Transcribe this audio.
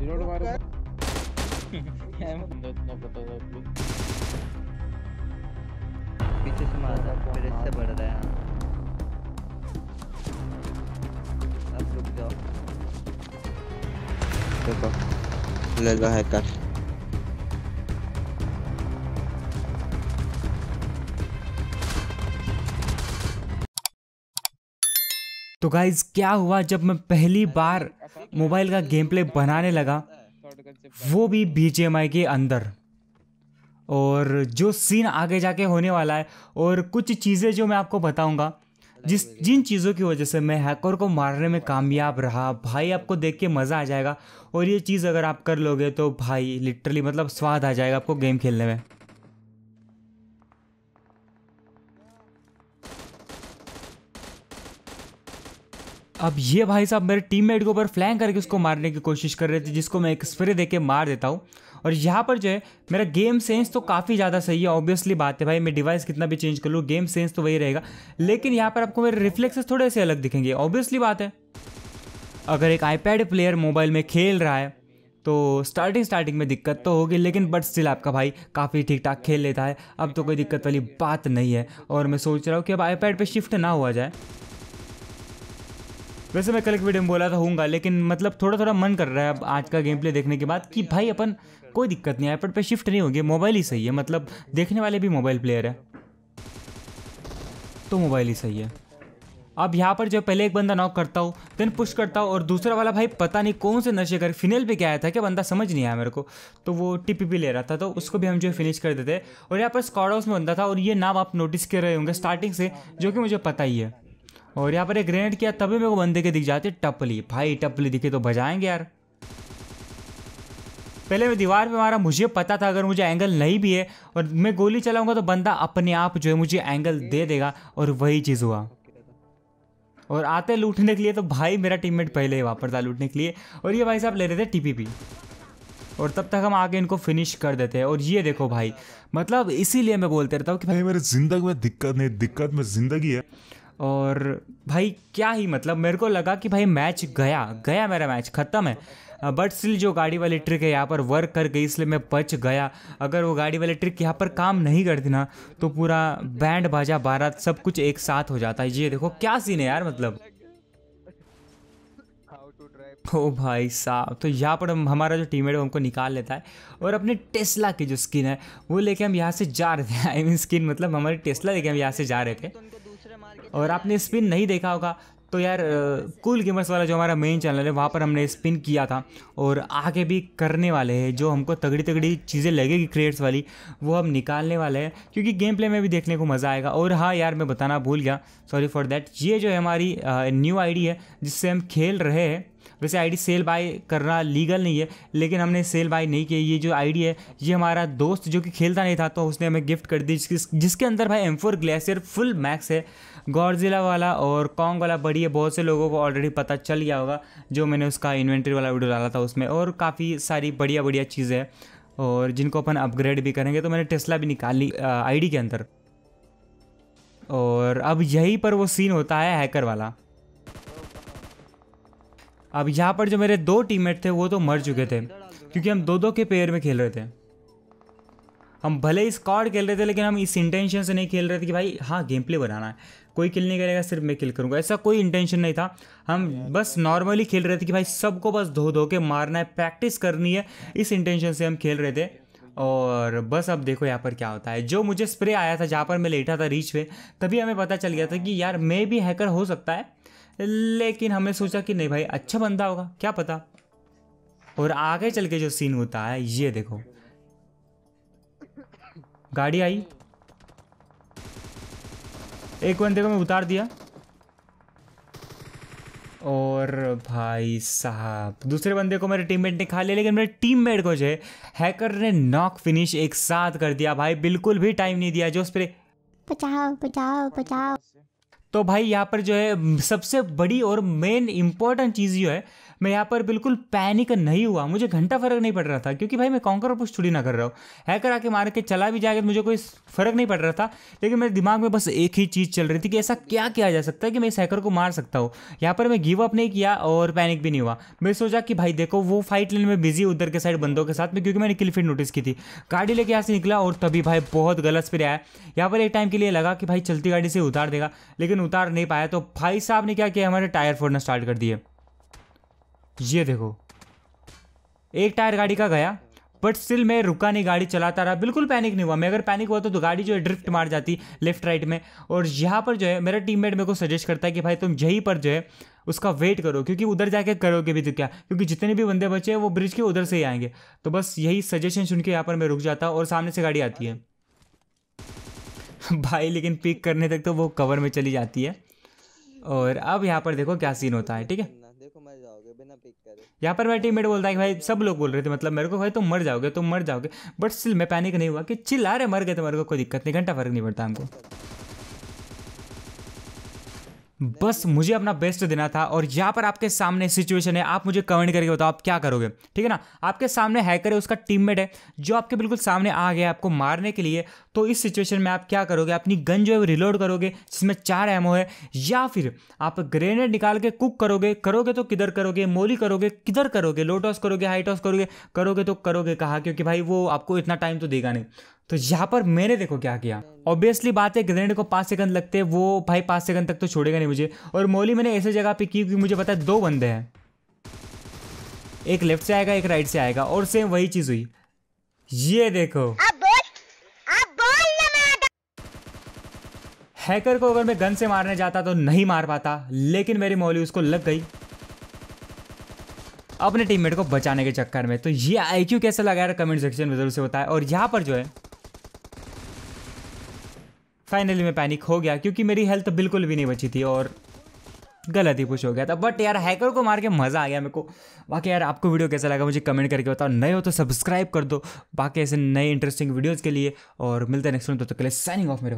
You know what I'm पीछे से मार रहा है मेरे से बढ़ रहा है अब रुक जाओ देखो ले लो हैकर तो गाइज क्या हुआ जब मैं पहली बार मोबाइल का गेम प्ले बनाने लगा वो भी बी के अंदर और जो सीन आगे जाके होने वाला है और कुछ चीज़ें जो मैं आपको बताऊंगा जिस जिन चीज़ों की वजह से मैं हैकर को मारने में कामयाब रहा भाई आपको देख के मज़ा आ जाएगा और ये चीज़ अगर आप कर लोगे तो भाई लिटरली मतलब स्वाद आ जाएगा आपको गेम खेलने में अब ये भाई साहब मेरे टीममेट के ऊपर फ्लैंग करके उसको मारने की कोशिश कर रहे थे जिसको मैं एक स्प्रे दे के मार देता हूँ और यहाँ पर जो है मेरा गेम सेंस तो काफ़ी ज़्यादा सही है ऑब्वियसली बात है भाई मैं डिवाइस कितना भी चेंज कर लूँ गेम सेंस तो वही रहेगा लेकिन यहाँ पर आपको मेरे रिफ्लेक्सेस थोड़े से अलग दिखेंगे ऑब्वियसली बात है अगर एक आईपैड प्लेयर मोबाइल में खेल रहा है तो स्टार्टिंग स्टार्टिंग में दिक्कत तो होगी लेकिन बट स्टिल आपका भाई काफ़ी ठीक ठाक खेल लेता है अब तो कोई दिक्कत वाली बात नहीं है और मैं सोच रहा हूँ कि अब आईपैड पे शिफ्ट ना हुआ जाए वैसे मैं कल एक वीडियो में बोला था हूँगा लेकिन मतलब थोड़ा थोड़ा मन कर रहा है अब आज का गेम प्ले देखने के बाद कि भाई अपन कोई दिक्कत नहीं आईपैड पर शिफ्ट नहीं होगी मोबाइल ही सही है मतलब देखने वाले भी मोबाइल प्लेयर है तो मोबाइल ही सही है अब यहाँ पर जो पहले एक बंदा नॉक करता हूँ देन पुश करता हूँ और दूसरा वाला भाई पता नहीं कौन से नशे कर फिनल पे क्या आया था क्या बंदा समझ नहीं आया मेरे को तो वो टिपी भी ले रहा था तो उसको भी हम जो है फिनिश कर देते और यहाँ पर स्कॉड हाउस में बंदा था और ये नाम आप नोटिस कर रहे होंगे स्टार्टिंग से जो कि मुझे पता ही है और यहाँ पर एक ग्रेनेड किया तभी मेरे को बंदे के दिख जाते टपली भाई टपली दिखे तो बजाएंगे यार पहले मैं दीवार पे मारा मुझे पता था अगर मुझे एंगल नहीं भी है और मैं गोली चलाऊंगा तो बंदा अपने आप जो है मुझे एंगल दे देगा और वही चीज़ हुआ और आते लूटने के लिए तो भाई मेरा टीममेट पहले ही वापस था लूटने के लिए और ये भाई साहब ले रहे थे टीपीपी और तब तक हम आगे इनको फिनिश कर देते हैं और ये देखो भाई मतलब इसीलिए मैं बोलते रहता हूँ कि भाई मेरे ज़िंदगी में दिक्कत नहीं दिक्कत में ज़िंदगी है और भाई क्या ही मतलब मेरे को लगा कि भाई मैच गया गया मेरा मैच ख़त्म है बट स्टिल जो गाड़ी वाली ट्रिक है यहाँ पर वर्क कर गई इसलिए मैं बच गया अगर वो गाड़ी वाली ट्रिक यहाँ पर काम नहीं करती ना तो पूरा बैंड बाजा बारात सब कुछ एक साथ हो जाता है ये देखो क्या सीन है यार मतलब ओ भाई साहब तो यहाँ पर हम हमारा जो टीममेट है उनको निकाल लेता है और अपने टेस्ला की जो स्किन है वो लेके हम यहाँ से जा रहे थे आई मीन स्किन मतलब हमारी टेस्ला लेके हम यहाँ से जा रहे थे और आपने स्पिन नहीं देखा होगा तो यार कूल गेमर्स वाला जो हमारा मेन चैनल है वहाँ पर हमने स्पिन किया था और आगे भी करने वाले हैं जो हमको तगड़ी तगड़ी चीज़ें लगेगी क्रिएट्स वाली वो हम निकालने वाले हैं क्योंकि गेम प्ले में भी देखने को मज़ा आएगा और हाँ यार मैं बताना भूल गया सॉरी फॉर देट ये जो है हमारी न्यू आईडी है जिससे हम खेल रहे हैं वैसे आईडी सेल बाय करना लीगल नहीं है लेकिन हमने सेल बाय नहीं किया ये जो आईडी है ये हमारा दोस्त जो कि खेलता नहीं था तो उसने हमें गिफ्ट कर दी जिस, जिसके अंदर भाई M four glacier full max है गौरजिला वाला और कॉन्ग वाला बड़ी है बहुत से लोगों को ऑलरेडी पता चल गया होगा जो मैंने उसका इन्वेंट्री वाला वीडियो डाला था उसमें और काफ़ी सारी बढ़िया बढ़िया चीज़ें हैं और जिनको अपन अपग्रेड भी करेंगे तो मैंने टेस्ला भी निकाल ली आईडी के अंदर और अब यहीं पर वो सीन होता है हैकर वाला अब यहाँ पर जो मेरे दो टीममेट थे वो तो मर चुके थे क्योंकि हम दो दो के पेयर में खेल रहे थे हम भले ही स्कॉड खेल रहे थे लेकिन हम इस इंटेंशन से नहीं खेल रहे थे कि भाई हाँ गेम प्ले बनाना है कोई किल नहीं करेगा सिर्फ मैं किल करूँगा ऐसा कोई इंटेंशन नहीं था हम बस नॉर्मली खेल रहे थे कि भाई सबको बस धो धो के मारना है प्रैक्टिस करनी है इस इंटेंशन से हम खेल रहे थे और बस अब देखो यहाँ पर क्या होता है जो मुझे स्प्रे आया था जहाँ पर मैं लेटा था रीच पे तभी हमें पता चल गया था कि यार मैं भी हैकर हो सकता है लेकिन हमने सोचा कि नहीं भाई अच्छा बंदा होगा क्या पता और आगे चल के जो सीन होता है ये देखो गाड़ी आई एक बंदे को मैं उतार दिया और भाई साहब दूसरे बंदे को मेरे टीममेट ने खा लिया लेकिन मेरे टीममेट को जो है हैकर ने नॉक फिनिश एक साथ कर दिया भाई बिल्कुल भी टाइम नहीं दिया जो स्प्रे बचाओ बचाओ बचाओ तो भाई यहाँ पर जो है सबसे बड़ी और मेन इंपॉर्टेंट चीज़ जो है मैं यहाँ पर बिल्कुल पैनिक नहीं हुआ मुझे घंटा फर्क नहीं पड़ रहा था क्योंकि भाई मैं कॉन्कर पुश छुड़ी ना कर रहा हूँ हैकर आके मार के चला भी जाएगा तो मुझे कोई फर्क नहीं पड़ रहा था लेकिन मेरे दिमाग में बस एक ही चीज़ चल रही थी कि ऐसा क्या किया जा सकता है कि मैं इस हैकर को मार सकता हूँ यहाँ पर मैं गिव अप नहीं किया और पैनिक भी नहीं हुआ मैं सोचा कि भाई देखो वो फाइट लेने में बिजी उधर के साइड बंदों के साथ में क्योंकि मैंने किल फिट नोटिस की थी गाड़ी लेके यहाँ से निकला और तभी भाई बहुत गलत फिर आया यहाँ पर एक टाइम के लिए लगा कि भाई चलती गाड़ी से उतार देगा लेकिन लेकिन उतार नहीं पाया तो भाई साहब ने क्या किया हमारे टायर फोड़ना स्टार्ट कर दिए ये देखो एक टायर गाड़ी का गया बट स्टिल मैं रुका नहीं गाड़ी चलाता रहा बिल्कुल पैनिक नहीं हुआ मैं अगर पैनिक हुआ तो, तो गाड़ी जो है ड्रिफ्ट मार जाती लेफ्ट राइट में और यहाँ पर जो है मेरा टीममेट मेरे को सजेस्ट करता है कि भाई तुम यहीं पर जो है उसका वेट करो क्योंकि उधर जाके करोगे भी तो क्या क्योंकि जितने भी बंदे बचे हैं वो ब्रिज के उधर से ही आएंगे तो बस यही सजेशन सुन के यहाँ पर मैं रुक जाता और सामने से गाड़ी आती है भाई लेकिन पिक करने तक तो वो कवर में चली जाती है और अब यहाँ पर देखो क्या सीन होता है ठीक है यहाँ पर मेरा टीममेट बोलता है कि भाई सब लोग बोल रहे थे मतलब मेरे को भाई तुम मर जाओगे तुम मर जाओगे बट स्टिल मैं पैनिक नहीं हुआ कि चिल्ला रहे मर गए तो मेरे को कोई दिक्कत नहीं घंटा फर्क नहीं पड़ता हमको बस मुझे अपना बेस्ट देना था और यहाँ पर आपके सामने सिचुएशन है आप मुझे कमेंट करके बताओ आप क्या करोगे ठीक है ना आपके सामने हैकर है उसका टीममेट है जो आपके बिल्कुल सामने आ गया आपको मारने के लिए तो इस सिचुएशन में आप क्या करोगे अपनी गन जो है रिलोड करोगे जिसमें चार एमओ है या फिर आप ग्रेनेड निकाल के कुक करोगे करोगे तो किधर करोगे मोली करोगे किधर करोगे लो टॉस करोगे हाई टॉस करोगे करोगे तो करोगे कहा क्योंकि भाई वो आपको इतना टाइम तो देगा नहीं तो यहाँ पर मैंने देखो क्या किया ऑब्वियसली बात है ग्रेनेड को पाँच सेकंड लगते वो भाई पाँच सेकंड तक तो छोड़ेगा नहीं मुझे और मोली मैंने ऐसे जगह पे की क्योंकि मुझे पता है दो बंदे हैं एक लेफ्ट से आएगा एक राइट से आएगा और सेम वही चीज़ हुई ये देखो हैकर को अगर मैं गन से मारने जाता तो नहीं मार पाता लेकिन मेरी मौली उसको लग गई अपने टीममेट को बचाने के चक्कर में तो ये आईक्यू कैसा लगा यार कमेंट सेक्शन में जरूर से होता और यहाँ पर जो है फाइनली मैं पैनिक हो गया क्योंकि मेरी हेल्थ बिल्कुल भी नहीं बची थी और गलत ही पुश हो गया था बट यार हैकर को मार के मज़ा आ गया मेरे को बाकी यार आपको वीडियो कैसा लगा मुझे कमेंट करके बताओ नए हो तो सब्सक्राइब कर दो बाकी ऐसे नए इंटरेस्टिंग वीडियोज़ के लिए और मिलते हैं नेक्स्ट टाइम तो तक के लिए साइनिंग ऑफ मेरे भाई